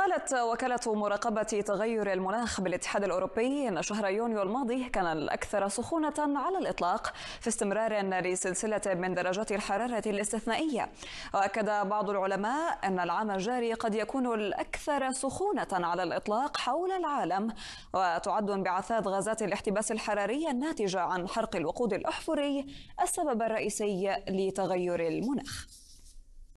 قالت وكالة مراقبة تغير المناخ بالاتحاد الأوروبي أن شهر يونيو الماضي كان الأكثر سخونة على الإطلاق في استمرار لسلسلة من درجات الحرارة الاستثنائية وأكد بعض العلماء أن العام الجاري قد يكون الأكثر سخونة على الإطلاق حول العالم وتعد انبعاثات غازات الاحتباس الحراري الناتجة عن حرق الوقود الأحفري السبب الرئيسي لتغير المناخ